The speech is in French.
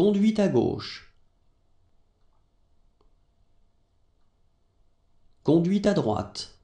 conduite à gauche conduite à droite